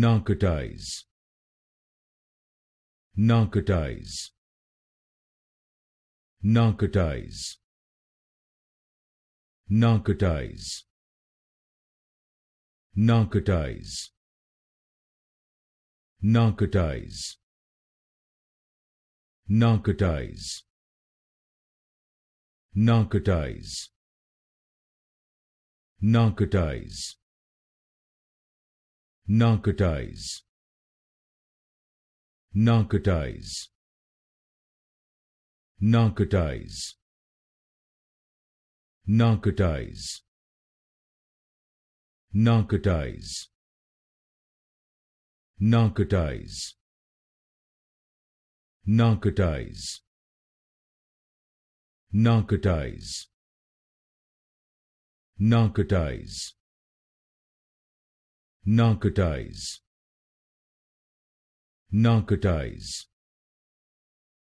narcotize narcotize narcotize narcotize narcotize narcotize narcotize narcotize narcotize narcotize narcotize narcotize narcotize narcotize narcotize narcotize narcotize narcotize narcotize narcotize